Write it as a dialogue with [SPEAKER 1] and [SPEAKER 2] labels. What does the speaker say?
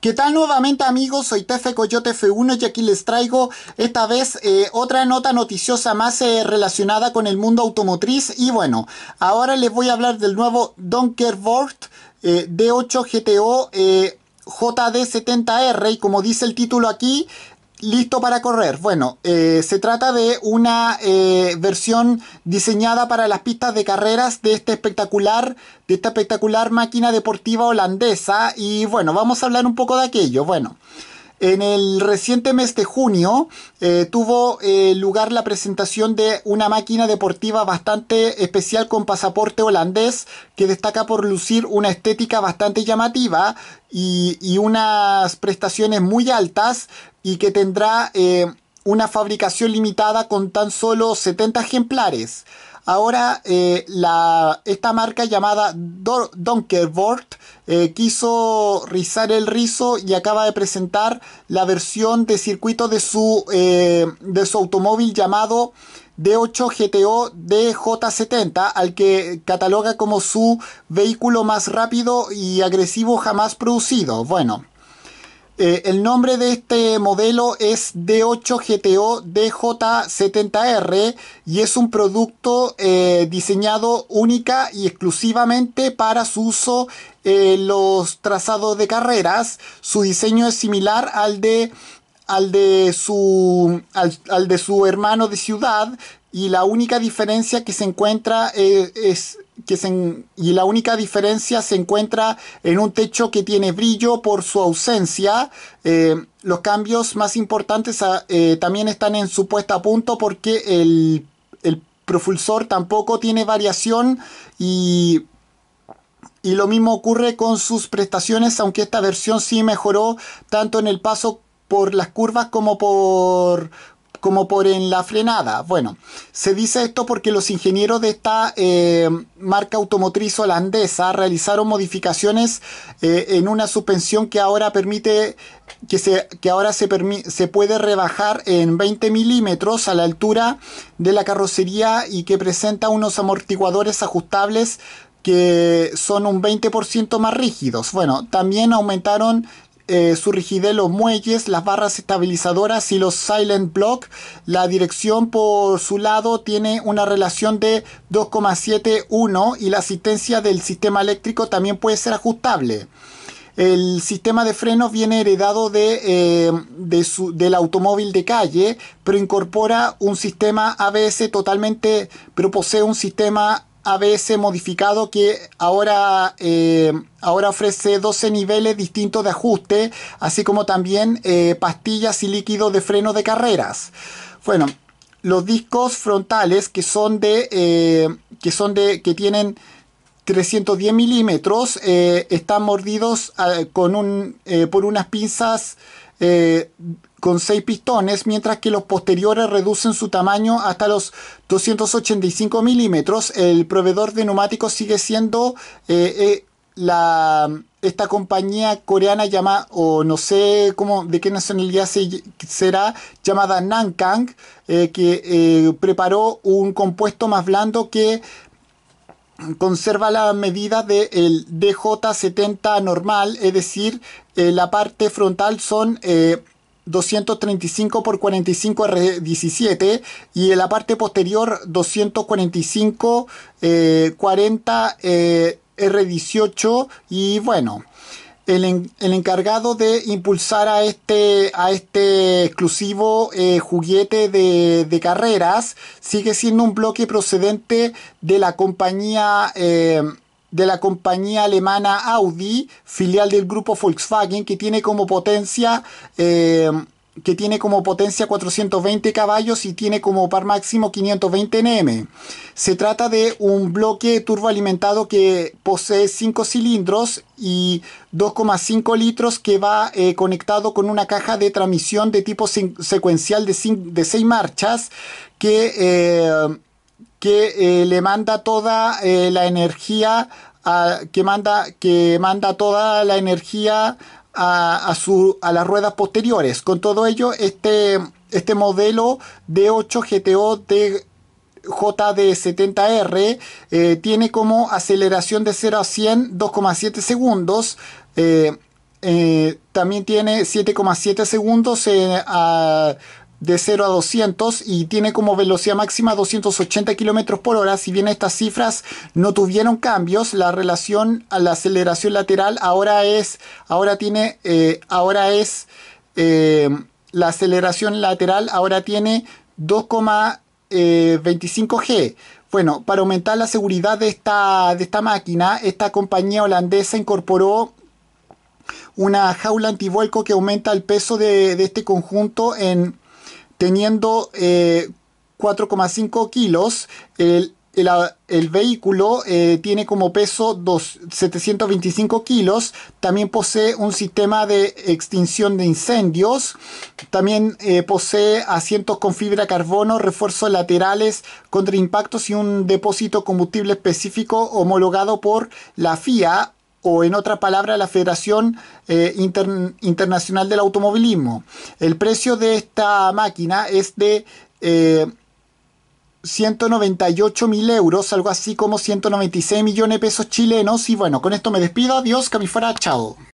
[SPEAKER 1] ¿Qué tal nuevamente amigos? Soy Tefe Coyote F1 y aquí les traigo esta vez eh, otra nota noticiosa más eh, relacionada con el mundo automotriz y bueno, ahora les voy a hablar del nuevo Dunkerbord eh, D8 GTO JD70R y como dice el título aquí, listo para correr. Bueno, eh, se trata de una eh, versión diseñada para las pistas de carreras de este espectacular, de esta espectacular máquina deportiva holandesa. Y bueno, vamos a hablar un poco de aquello. Bueno. En el reciente mes de junio eh, tuvo eh, lugar la presentación de una máquina deportiva bastante especial con pasaporte holandés que destaca por lucir una estética bastante llamativa y, unas prestaciones muy altas y que tendrá eh, una fabricación limitada con tan solo 70 ejemplares. Ahora, eh, esta marca llamada eh, quiso rizar el rizo y acaba de presentar la versión de circuito de su, eh, de su automóvil llamado D8 GTO DJ70, al que cataloga como su vehículo más rápido y agresivo jamás producido. Bueno. Eh, el nombre de este modelo es D8 GTO DJ70R y es un producto eh, diseñado única y exclusivamente para su uso en los trazados de carreras. Su diseño es similar al de, al de, su, al, al de su hermano de ciudad y la única diferencia que se encuentra eh, es y la única diferencia se encuentra en un techo que tiene brillo por su ausencia. Eh, los cambios más importantes ah, eh, también están en su puesta a punto porque el, el profulsor tampoco tiene variación y y lo mismo ocurre con sus prestaciones, aunque esta versión sí mejoró tanto en el paso por las curvas como por, como por en la frenada. Bueno, se dice esto porque los ingenieros de esta eh, marca automotriz holandesa realizaron modificaciones eh, en una suspensión que ahora permite que, se, que ahora se, se puede rebajar en 20 milímetros a la altura de la carrocería y que presenta unos amortiguadores ajustables que son un 20% más rígidos. Bueno, también aumentaron eh, su rigidez los muelles, las barras estabilizadoras y los silent block. La dirección por su lado tiene una relación de 2,71 y la asistencia del sistema eléctrico también puede ser ajustable. El sistema de frenos viene heredado de, eh, del automóvil de calle, pero incorpora un sistema ABS totalmente, pero posee un sistema ABS modificado que ahora, eh, ahora ofrece 12 niveles distintos de ajuste, así como también eh, pastillas y líquidos de freno de carreras. Bueno, los discos frontales que son de, eh, que, son de que tienen 310 milímetros están mordidos con un, por unas pinzas con 6 pistones, mientras que los posteriores reducen su tamaño hasta los 285 milímetros. El proveedor de neumáticos sigue siendo eh, eh, la, esta compañía coreana llamada, o no sé cómo, de qué nacionalidad se, será, llamada Nankang, eh, que preparó un compuesto más blando que conserva la medida del DJ70 normal, es decir, la parte frontal son... 235 por 45 R17 y en la parte posterior 245 40 R18 y bueno el, encargado de impulsar a este, a este exclusivo eh, juguete de, de, carreras sigue siendo un bloque procedente de la compañía eh, de la compañía alemana Audi, filial del grupo Volkswagen, que tiene como potencia... Eh, que tiene como potencia 420 caballos y tiene como par máximo 520 Nm. Se trata de un bloque turboalimentado que posee 5 cilindros y 2,5 litros que va eh, conectado con una caja de transmisión de tipo secuencial de, de 6 marchas que... Eh, que eh, le manda toda eh, la energía a, que manda que manda toda la energía a, su, a las ruedas posteriores. Con todo ello, este, este modelo D8 GTO de JD70R eh, tiene como aceleración de 0 a 100 2,7 segundos. también tiene 7,7 segundos a de 0 a 200 y tiene como velocidad máxima 280 km por hora. Si bien estas cifras no tuvieron cambios, la relación a la aceleración lateral ahora es, ahora tiene, eh, ahora es, eh, la aceleración lateral ahora tiene 2,25 eh, G. Bueno, para aumentar la seguridad de esta, de esta máquina, esta compañía holandesa incorporó una jaula antivuelco que aumenta el peso de, de este conjunto en teniendo 4,5 eh, kilos, el, ah, vehículo eh, tiene como peso 725 kilos, también posee un sistema de extinción de incendios, también eh, posee asientos con fibra carbono, refuerzos laterales contra impactos y un depósito combustible específico homologado por la FIA o en otra palabra la Federación eh, Internacional del Automovilismo. El precio de esta máquina es de eh, 198 mil euros, algo así como 196 millones de pesos chilenos. Y bueno, con esto me despido. Adiós, que fuera, chao.